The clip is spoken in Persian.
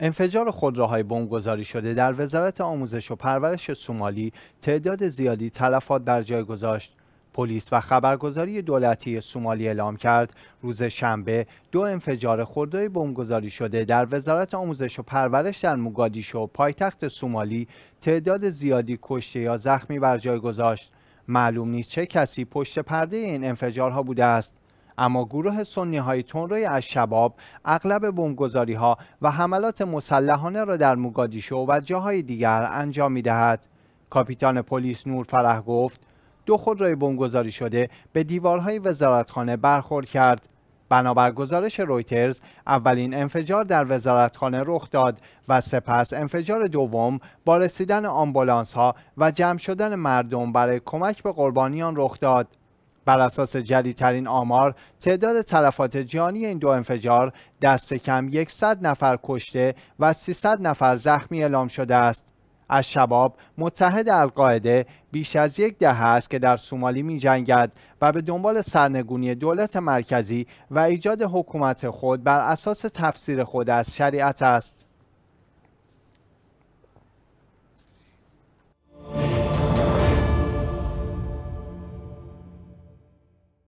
انفجار خودروهای بمبگذاری شده در وزارت آموزش و پرورش سومالی تعداد زیادی تلفات بر جای گذاشت پلیس و خبرگزاری دولتی سومالی اعلام کرد روز شنبه دو انفجار خردهای بمبگذاری شده در وزارت آموزش و پرورش در موگادیشو پایتخت سومالی تعداد زیادی کشته یا زخمی بر جای گذاشت معلوم نیست چه کسی پشت پرده این انفجارها بوده است اما گروه سنی های تنروی از شباب اغلب بمبگذاری ها و حملات مسلحانه را در موگادیشو و جاهای دیگر انجام می دهد. کاپیتان پلیس نور فرح گفت دو خودروی بمبگذاری شده به دیوارهای وزارتخانه برخورد کرد بنابر گزارش رویترز اولین انفجار در وزارتخانه رخ داد و سپس انفجار دوم با رسیدن آمبولانس ها و جمع شدن مردم برای کمک به قربانیان رخ داد بر اساس جدیدترین آمار تعداد تلفات جانی این دو انفجار دست کم 100 نفر کشته و 300 نفر زخمی اعلام شده است. از شباب متحد القاعده بیش از یک دهه است که در سومالی می جنگد و به دنبال سرنگونی دولت مرکزی و ایجاد حکومت خود بر اساس تفسیر خود از شریعت است.